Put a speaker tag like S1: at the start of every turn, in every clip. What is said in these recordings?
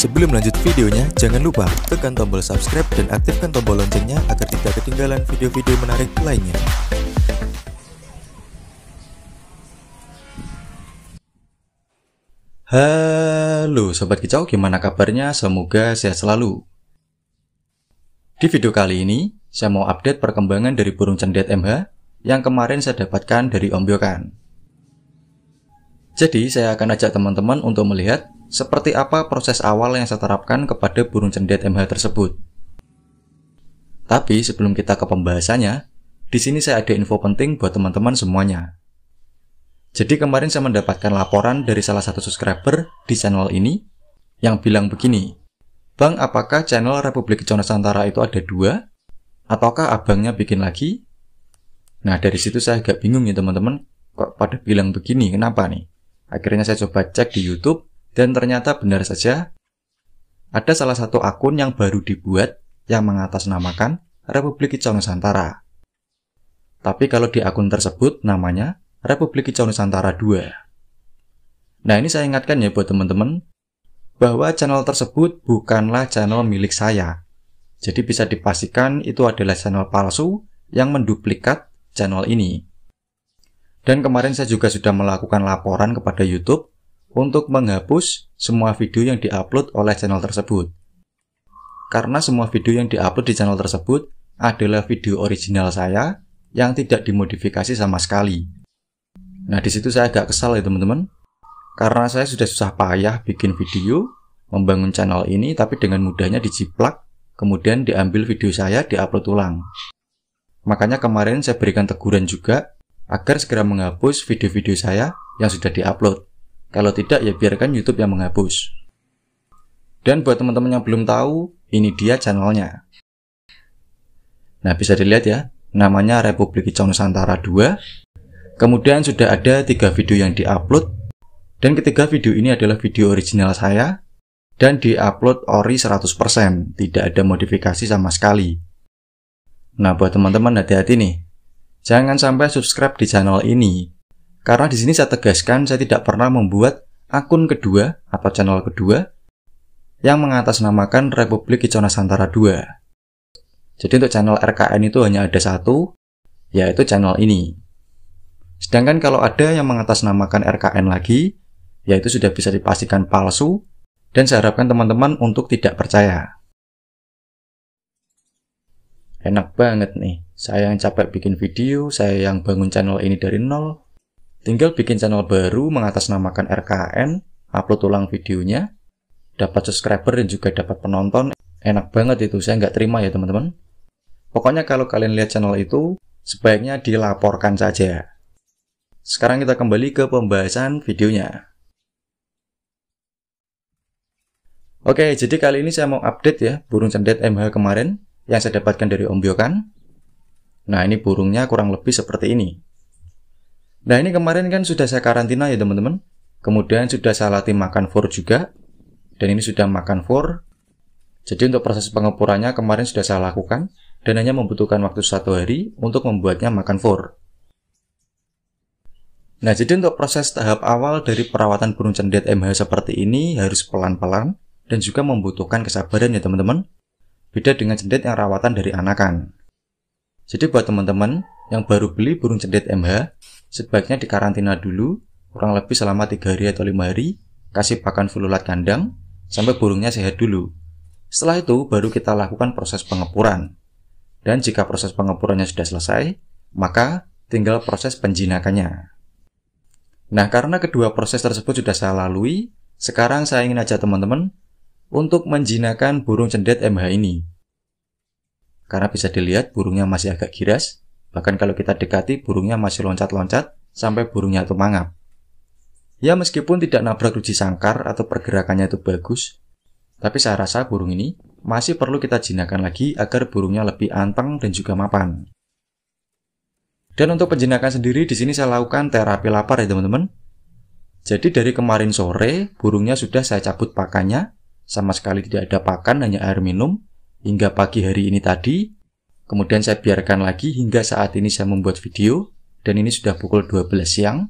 S1: Sebelum lanjut videonya, jangan lupa tekan tombol subscribe dan aktifkan tombol loncengnya agar tidak ketinggalan video-video menarik lainnya. Halo Sobat Kicau, gimana kabarnya? Semoga sehat selalu. Di video kali ini, saya mau update perkembangan dari burung cendet MH yang kemarin saya dapatkan dari Om Biokan. Jadi, saya akan ajak teman-teman untuk melihat seperti apa proses awal yang saya terapkan kepada burung cendet MH tersebut? Tapi sebelum kita ke pembahasannya, di sini saya ada info penting buat teman-teman semuanya. Jadi kemarin saya mendapatkan laporan dari salah satu subscriber di channel ini yang bilang begini, Bang, apakah channel Republik Kicau Nusantara itu ada dua? Ataukah abangnya bikin lagi? Nah, dari situ saya agak bingung ya teman-teman, kok pada bilang begini, kenapa nih? Akhirnya saya coba cek di Youtube, dan ternyata benar saja, ada salah satu akun yang baru dibuat yang mengatasnamakan Republik Kicau Nusantara. Tapi kalau di akun tersebut namanya Republik Kicau Nusantara 2. Nah ini saya ingatkan ya buat teman-teman, bahwa channel tersebut bukanlah channel milik saya. Jadi bisa dipastikan itu adalah channel palsu yang menduplikat channel ini. Dan kemarin saya juga sudah melakukan laporan kepada YouTube untuk menghapus semua video yang diupload oleh channel tersebut. Karena semua video yang diupload di channel tersebut adalah video original saya yang tidak dimodifikasi sama sekali. Nah, di situ saya agak kesal ya teman-teman. Karena saya sudah susah payah bikin video, membangun channel ini tapi dengan mudahnya dijiplak, kemudian diambil video saya diupload ulang. Makanya kemarin saya berikan teguran juga agar segera menghapus video-video saya yang sudah diupload. Kalau tidak ya biarkan YouTube yang menghapus. Dan buat teman-teman yang belum tahu, ini dia channelnya. Nah, bisa dilihat ya, namanya Republik Hijau Nusantara 2. Kemudian sudah ada tiga video yang diupload. Dan ketiga video ini adalah video original saya. Dan diupload ori 100%, tidak ada modifikasi sama sekali. Nah, buat teman-teman hati-hati nih. Jangan sampai subscribe di channel ini, karena di sini saya tegaskan saya tidak pernah membuat akun kedua atau channel kedua yang mengatasnamakan Republik Kicau Nusantara 2. Jadi untuk channel RKN itu hanya ada satu, yaitu channel ini. Sedangkan kalau ada yang mengatasnamakan RKN lagi, yaitu sudah bisa dipastikan palsu, dan saya harapkan teman-teman untuk tidak percaya. Enak banget nih, saya yang capek bikin video, saya yang bangun channel ini dari nol, Tinggal bikin channel baru mengatasnamakan RKN, upload ulang videonya, dapat subscriber dan juga dapat penonton. Enak banget itu, saya nggak terima ya teman-teman. Pokoknya kalau kalian lihat channel itu, sebaiknya dilaporkan saja. Sekarang kita kembali ke pembahasan videonya. Oke, jadi kali ini saya mau update ya burung cendet MH kemarin yang saya dapatkan dari Om Biokan. Nah, ini burungnya kurang lebih seperti ini. Nah ini kemarin kan sudah saya karantina ya teman-teman. Kemudian sudah saya latih makan for juga. Dan ini sudah makan for. Jadi untuk proses pengepurannya kemarin sudah saya lakukan. Dan hanya membutuhkan waktu satu hari untuk membuatnya makan for. Nah jadi untuk proses tahap awal dari perawatan burung cendet MH seperti ini harus pelan-pelan dan juga membutuhkan kesabaran ya teman-teman. Beda dengan cendet yang rawatan dari anakan. Jadi buat teman-teman yang baru beli burung cendet MH, sebaiknya dikarantina dulu kurang lebih selama 3 hari atau 5 hari, kasih pakan fululat kandang sampai burungnya sehat dulu. Setelah itu baru kita lakukan proses pengepuran. Dan jika proses pengepurannya sudah selesai, maka tinggal proses penjinakannya. Nah, karena kedua proses tersebut sudah saya lalui, sekarang saya ingin ajak teman-teman untuk menjinakan burung cendet MH ini. Karena bisa dilihat burungnya masih agak giras, Bahkan kalau kita dekati, burungnya masih loncat-loncat sampai burungnya itu mangap. Ya meskipun tidak nabrak uji sangkar atau pergerakannya itu bagus, tapi saya rasa burung ini masih perlu kita jinakan lagi agar burungnya lebih anteng dan juga mapan. Dan untuk penjinakan sendiri di sini saya lakukan terapi lapar ya teman-teman. Jadi dari kemarin sore burungnya sudah saya cabut pakannya, sama sekali tidak ada pakan hanya air minum. Hingga pagi hari ini tadi Kemudian saya biarkan lagi hingga saat ini saya membuat video dan ini sudah pukul 12 siang.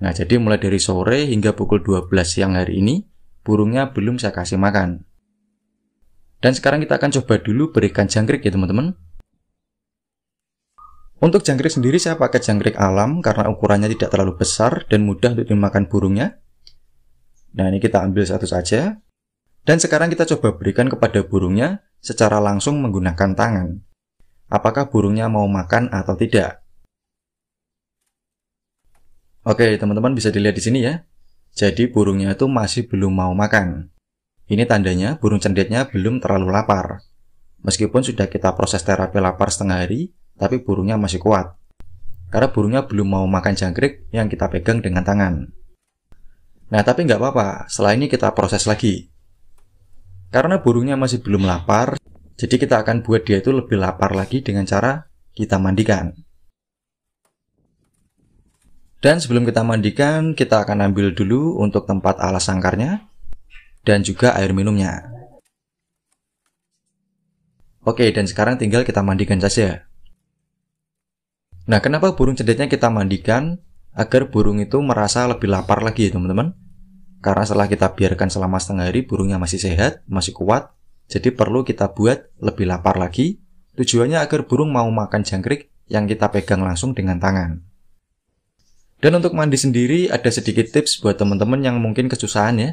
S1: Nah, jadi mulai dari sore hingga pukul 12 siang hari ini burungnya belum saya kasih makan. Dan sekarang kita akan coba dulu berikan jangkrik ya teman-teman. Untuk jangkrik sendiri saya pakai jangkrik alam karena ukurannya tidak terlalu besar dan mudah untuk dimakan burungnya. Nah, ini kita ambil satu saja. Dan sekarang kita coba berikan kepada burungnya secara langsung menggunakan tangan. Apakah burungnya mau makan atau tidak? Oke, teman-teman bisa dilihat di sini ya. Jadi burungnya itu masih belum mau makan. Ini tandanya burung cendetnya belum terlalu lapar. Meskipun sudah kita proses terapi lapar setengah hari, tapi burungnya masih kuat. Karena burungnya belum mau makan jangkrik yang kita pegang dengan tangan. Nah, tapi nggak apa-apa, setelah ini kita proses lagi. Karena burungnya masih belum lapar, jadi kita akan buat dia itu lebih lapar lagi dengan cara kita mandikan. Dan sebelum kita mandikan, kita akan ambil dulu untuk tempat alas sangkarnya dan juga air minumnya. Oke, dan sekarang tinggal kita mandikan saja. Nah, kenapa burung cendetnya kita mandikan? Agar burung itu merasa lebih lapar lagi, teman-teman. Karena setelah kita biarkan selama setengah hari, burungnya masih sehat, masih kuat, jadi perlu kita buat lebih lapar lagi. Tujuannya agar burung mau makan jangkrik yang kita pegang langsung dengan tangan. Dan untuk mandi sendiri ada sedikit tips buat teman-teman yang mungkin kesusahan ya.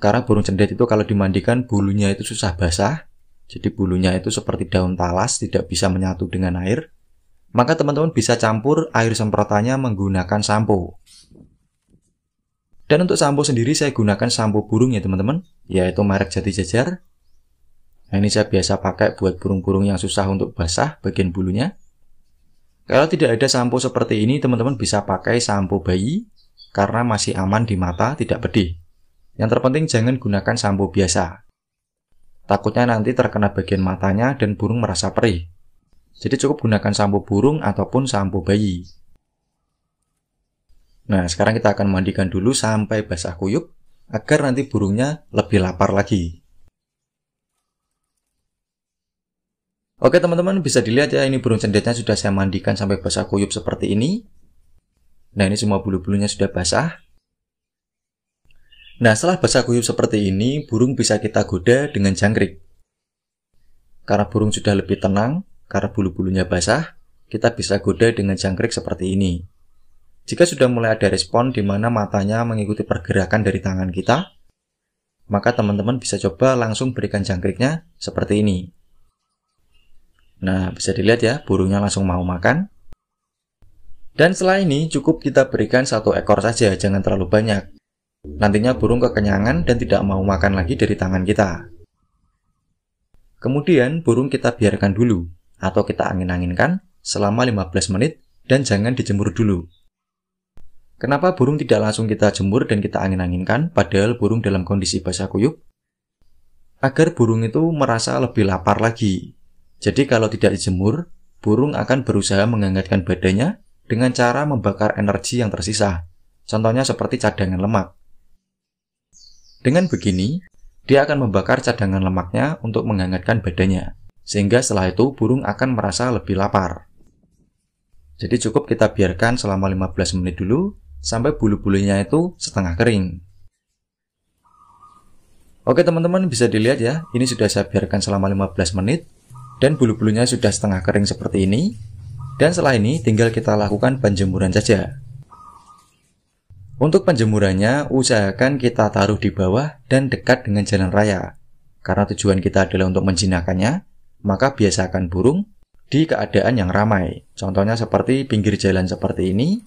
S1: Karena burung cendet itu kalau dimandikan bulunya itu susah basah. Jadi bulunya itu seperti daun talas tidak bisa menyatu dengan air. Maka teman-teman bisa campur air semprotannya menggunakan sampo. Dan untuk sampo sendiri saya gunakan sampo burung ya teman-teman, yaitu merek Jati Jajar. Nah ini saya biasa pakai buat burung-burung yang susah untuk basah bagian bulunya. Kalau tidak ada sampo seperti ini, teman-teman bisa pakai sampo bayi karena masih aman di mata, tidak pedih. Yang terpenting jangan gunakan sampo biasa. Takutnya nanti terkena bagian matanya dan burung merasa perih. Jadi cukup gunakan sampo burung ataupun sampo bayi. Nah, sekarang kita akan mandikan dulu sampai basah kuyup agar nanti burungnya lebih lapar lagi. Oke teman-teman bisa dilihat ya ini burung cendetnya sudah saya mandikan sampai basah kuyup seperti ini. Nah ini semua bulu-bulunya sudah basah. Nah setelah basah kuyup seperti ini burung bisa kita goda dengan jangkrik. Karena burung sudah lebih tenang, karena bulu-bulunya basah, kita bisa goda dengan jangkrik seperti ini. Jika sudah mulai ada respon di mana matanya mengikuti pergerakan dari tangan kita, maka teman-teman bisa coba langsung berikan jangkriknya seperti ini. Nah, bisa dilihat ya, burungnya langsung mau makan. Dan setelah ini, cukup kita berikan satu ekor saja, jangan terlalu banyak. Nantinya burung kekenyangan dan tidak mau makan lagi dari tangan kita. Kemudian burung kita biarkan dulu atau kita angin-anginkan selama 15 menit dan jangan dijemur dulu. Kenapa burung tidak langsung kita jemur dan kita angin-anginkan, padahal burung dalam kondisi basah kuyup? Agar burung itu merasa lebih lapar lagi. Jadi kalau tidak dijemur, burung akan berusaha menghangatkan badannya dengan cara membakar energi yang tersisa. Contohnya seperti cadangan lemak. Dengan begini, dia akan membakar cadangan lemaknya untuk menghangatkan badannya. Sehingga setelah itu burung akan merasa lebih lapar. Jadi cukup kita biarkan selama 15 menit dulu sampai bulu-bulunya itu setengah kering. Oke teman-teman bisa dilihat ya, ini sudah saya biarkan selama 15 menit dan bulu-bulunya sudah setengah kering seperti ini. Dan setelah ini tinggal kita lakukan penjemuran saja. Untuk penjemurannya, usahakan kita taruh di bawah dan dekat dengan jalan raya. Karena tujuan kita adalah untuk menjinakannya, maka biasakan burung di keadaan yang ramai. Contohnya seperti pinggir jalan seperti ini,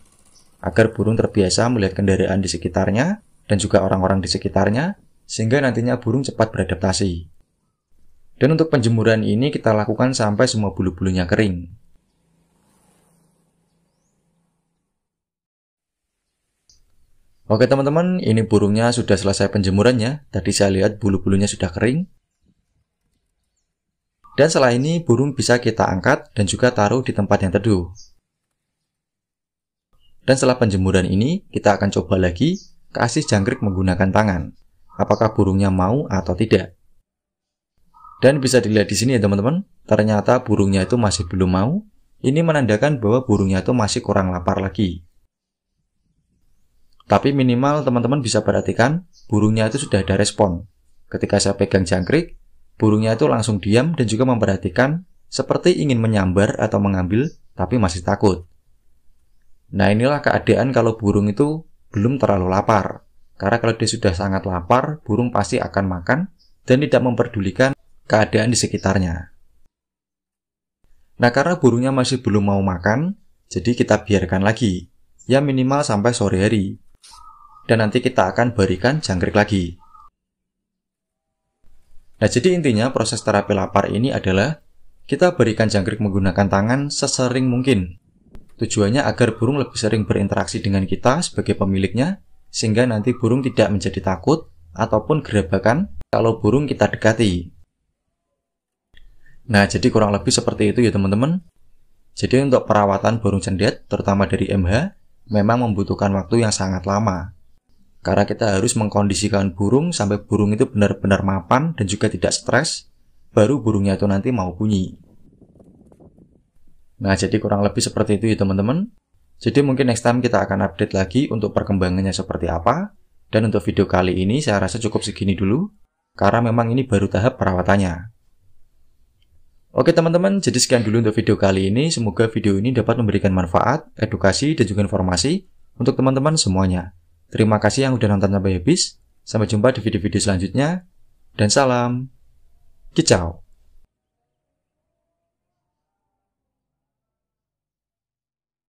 S1: agar burung terbiasa melihat kendaraan di sekitarnya dan juga orang-orang di sekitarnya, sehingga nantinya burung cepat beradaptasi. Dan untuk penjemuran ini kita lakukan sampai semua bulu-bulunya kering. Oke teman-teman, ini burungnya sudah selesai penjemurannya. Tadi saya lihat bulu-bulunya sudah kering. Dan setelah ini burung bisa kita angkat dan juga taruh di tempat yang teduh. Dan setelah penjemuran ini, kita akan coba lagi kasih jangkrik menggunakan tangan. Apakah burungnya mau atau tidak? Dan bisa dilihat di sini ya teman-teman, ternyata burungnya itu masih belum mau. Ini menandakan bahwa burungnya itu masih kurang lapar lagi. Tapi minimal teman-teman bisa perhatikan, burungnya itu sudah ada respon. Ketika saya pegang jangkrik, burungnya itu langsung diam dan juga memperhatikan seperti ingin menyambar atau mengambil tapi masih takut. Nah inilah keadaan kalau burung itu belum terlalu lapar. Karena kalau dia sudah sangat lapar, burung pasti akan makan dan tidak memperdulikan keadaan di sekitarnya. Nah karena burungnya masih belum mau makan, jadi kita biarkan lagi, ya minimal sampai sore hari. Dan nanti kita akan berikan jangkrik lagi. Nah jadi intinya proses terapi lapar ini adalah kita berikan jangkrik menggunakan tangan sesering mungkin Tujuannya agar burung lebih sering berinteraksi dengan kita sebagai pemiliknya, sehingga nanti burung tidak menjadi takut ataupun gerabakan kalau burung kita dekati. Nah, jadi kurang lebih seperti itu ya teman-teman. Jadi untuk perawatan burung cendet, terutama dari MH, memang membutuhkan waktu yang sangat lama. Karena kita harus mengkondisikan burung sampai burung itu benar-benar mapan dan juga tidak stres, baru burungnya itu nanti mau bunyi. Nah, jadi kurang lebih seperti itu ya teman-teman. Jadi mungkin next time kita akan update lagi untuk perkembangannya seperti apa. Dan untuk video kali ini saya rasa cukup segini dulu, karena memang ini baru tahap perawatannya. Oke teman-teman, jadi sekian dulu untuk video kali ini. Semoga video ini dapat memberikan manfaat, edukasi, dan juga informasi untuk teman-teman semuanya. Terima kasih yang udah nonton sampai habis. Sampai jumpa di video-video selanjutnya. Dan salam. Kicau.